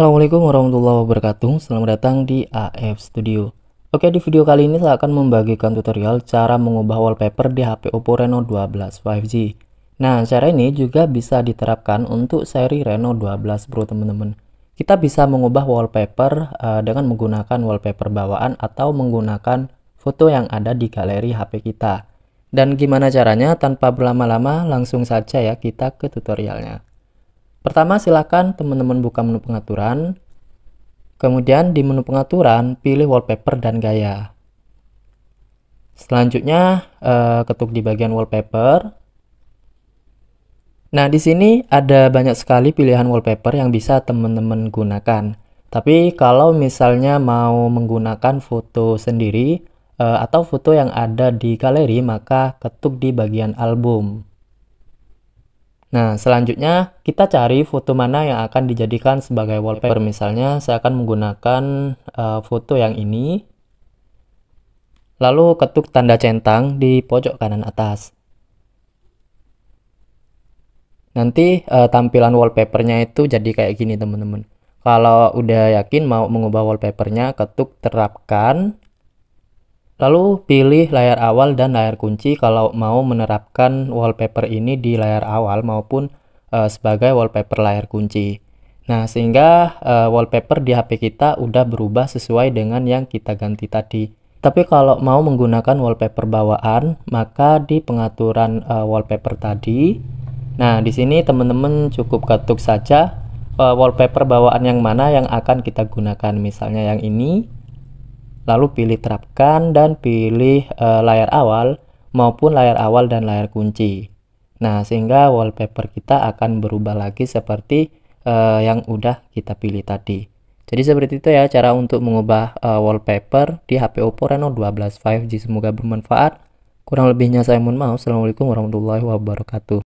Assalamualaikum warahmatullahi wabarakatuh Selamat datang di AF Studio Oke di video kali ini saya akan membagikan tutorial cara mengubah wallpaper di HP Oppo Reno 12 5G Nah cara ini juga bisa diterapkan untuk seri Reno 12 Pro teman-teman Kita bisa mengubah wallpaper uh, dengan menggunakan wallpaper bawaan atau menggunakan foto yang ada di galeri HP kita Dan gimana caranya tanpa berlama-lama langsung saja ya kita ke tutorialnya Pertama, silakan teman-teman buka menu pengaturan. Kemudian di menu pengaturan, pilih wallpaper dan gaya. Selanjutnya, eh, ketuk di bagian wallpaper. Nah, di sini ada banyak sekali pilihan wallpaper yang bisa teman-teman gunakan. Tapi kalau misalnya mau menggunakan foto sendiri, eh, atau foto yang ada di galeri, maka ketuk di bagian album. Nah, selanjutnya kita cari foto mana yang akan dijadikan sebagai wallpaper. Misalnya, saya akan menggunakan uh, foto yang ini. Lalu ketuk tanda centang di pojok kanan atas. Nanti uh, tampilan wallpapernya itu jadi kayak gini, teman-teman. Kalau udah yakin mau mengubah wallpapernya, ketuk terapkan. Lalu pilih layar awal dan layar kunci kalau mau menerapkan wallpaper ini di layar awal maupun uh, sebagai wallpaper layar kunci. Nah, sehingga uh, wallpaper di HP kita udah berubah sesuai dengan yang kita ganti tadi. Tapi kalau mau menggunakan wallpaper bawaan, maka di pengaturan uh, wallpaper tadi, nah di sini teman-teman cukup ketuk saja uh, wallpaper bawaan yang mana yang akan kita gunakan. Misalnya yang ini, lalu pilih terapkan dan pilih e, layar awal maupun layar awal dan layar kunci. Nah, sehingga wallpaper kita akan berubah lagi seperti e, yang udah kita pilih tadi. Jadi seperti itu ya cara untuk mengubah e, wallpaper di HP Oppo Reno 12 5G. Semoga bermanfaat. Kurang lebihnya saya mohon maaf. Assalamualaikum warahmatullahi wabarakatuh.